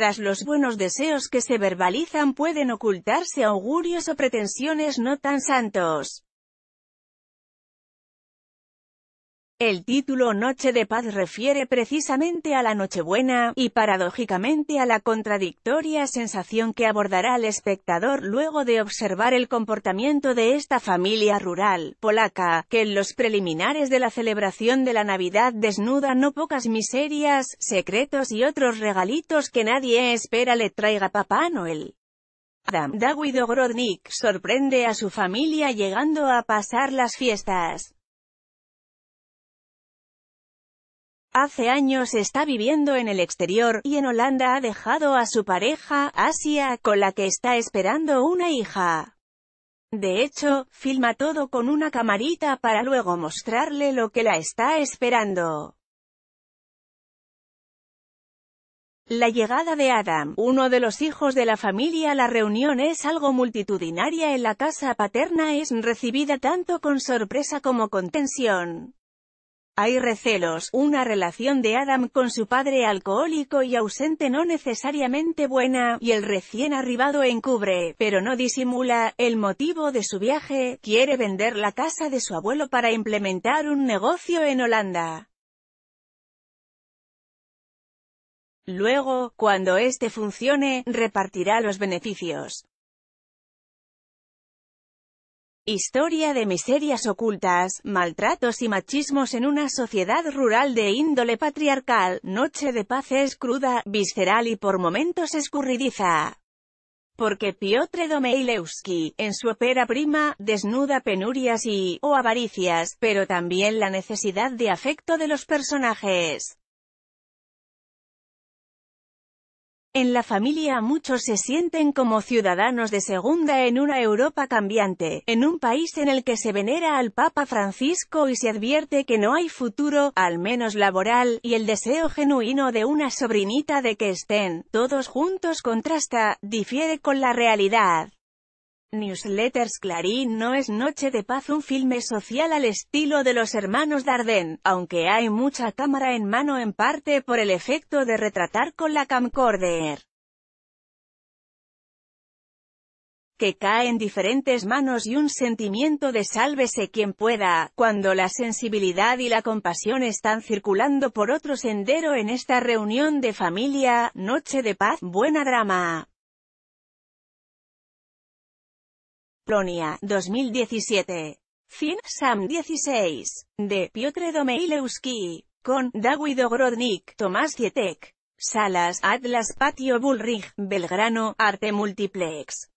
Tras los buenos deseos que se verbalizan pueden ocultarse augurios o pretensiones no tan santos. El título Noche de Paz refiere precisamente a la Nochebuena, y paradójicamente a la contradictoria sensación que abordará el espectador luego de observar el comportamiento de esta familia rural, polaca, que en los preliminares de la celebración de la Navidad desnuda no pocas miserias, secretos y otros regalitos que nadie espera le traiga Papá Noel. Adam Dawidogrodnik sorprende a su familia llegando a pasar las fiestas. Hace años está viviendo en el exterior, y en Holanda ha dejado a su pareja, Asia, con la que está esperando una hija. De hecho, filma todo con una camarita para luego mostrarle lo que la está esperando. La llegada de Adam, uno de los hijos de la familia a La reunión es algo multitudinaria en la casa paterna es recibida tanto con sorpresa como con tensión. Hay recelos, una relación de Adam con su padre alcohólico y ausente no necesariamente buena, y el recién arribado encubre, pero no disimula, el motivo de su viaje, quiere vender la casa de su abuelo para implementar un negocio en Holanda. Luego, cuando este funcione, repartirá los beneficios. Historia de miserias ocultas, maltratos y machismos en una sociedad rural de índole patriarcal, Noche de Paz es cruda, visceral y por momentos escurridiza. Porque Piotr Domeilewski, en su ópera prima, desnuda penurias y, o avaricias, pero también la necesidad de afecto de los personajes. En la familia muchos se sienten como ciudadanos de segunda en una Europa cambiante, en un país en el que se venera al Papa Francisco y se advierte que no hay futuro, al menos laboral, y el deseo genuino de una sobrinita de que estén todos juntos contrasta, difiere con la realidad. Newsletters Clarín no es Noche de Paz un filme social al estilo de los hermanos Darden, aunque hay mucha cámara en mano en parte por el efecto de retratar con la camcorder. que cae en diferentes manos y un sentimiento de sálvese quien pueda, cuando la sensibilidad y la compasión están circulando por otro sendero en esta reunión de familia, noche de paz, buena drama. Polonia, 2017. Fin Sam 16, de Piotr Domeilewski, con Dawid Ogrodnik, Tomás Cietek. Salas, Atlas Patio Bullrich, Belgrano, Arte Multiplex.